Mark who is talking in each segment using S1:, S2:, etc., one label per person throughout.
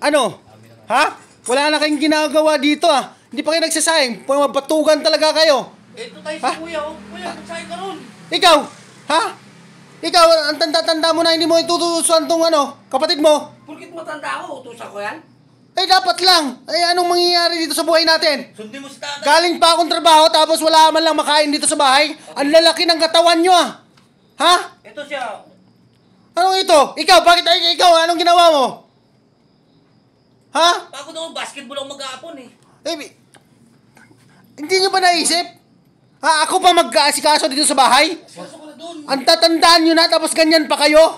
S1: Ano? Ha? Wala na kayong ginagawa dito ah. Hindi pa kayo nagsasayang. Pumabatugan talaga kayo. Ito tayo ha? si kuya oh. Kuya, nagsayang ka ron. Ikaw? Ha? Ikaw, ang tanda-tanda mo na hindi mo itutusan tong ano, kapatid mo. Porkit matanda ako, utusan ko yan? Eh, dapat lang. Eh, anong mangyayari dito sa buhay natin? Sundin mo si tatay. Galing pa akong trabaho tapos wala man lang makain dito sa bahay. Okay. Ang lalaki ng katawan nyo ah. Ha? Ito siya. Anong ito? Ikaw, bakit ikaw? Anong ginawa mo? Ha? Ako naman, basketball ako mag-aapon eh. Eh, hindi nyo ba naisip? Ha, ako pa mag-aasikaso dito sa bahay? Kaso doon. Ang tatandaan nyo na, tapos ganyan pa kayo?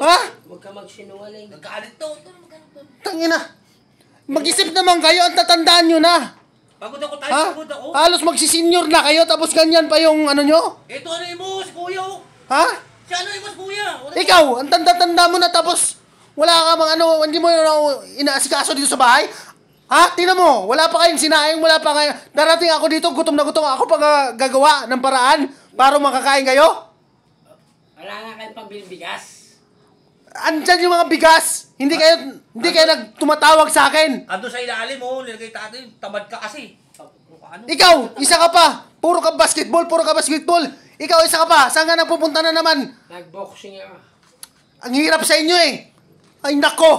S1: Ha? Huwag ka magsinungaling. Nagkaalit to. Tangin na. Mag-isip naman kayo, ang tatandaan nyo na. Pagod ako tayo, ha? pagod ako. Halos magsisenior na kayo, tapos ganyan pa yung ano nyo? Ito ano mo, si kuya. Oh. Ha? Si ano mo, si kuya. Ikaw, ang tanda-tanda mo na, tapos wala ka bang ano, hindi mo ano, inaasikaso dito sa bahay? Ha? Tingnan mo, wala pa kayong sinaing, wala pa kayong... Darating ako dito, gutom na gutom ako pag ah, gagawa ng paraan para makakain kayo? Wala nga kayong pambibigas. Andyan yung mga bigas. Hindi kayo, hindi kayo nagtumatawag sa akin. Ando sa ilalim mo, oh. nilagay tayo, tamad ka kasi. Ikaw, isa ka pa. Puro ka basketball, puro ka basketball. Ikaw, isa ka pa. Saan ka nagpupunta na naman? Nagboxing ako. Ang hirap sa inyo eh. Ay nako!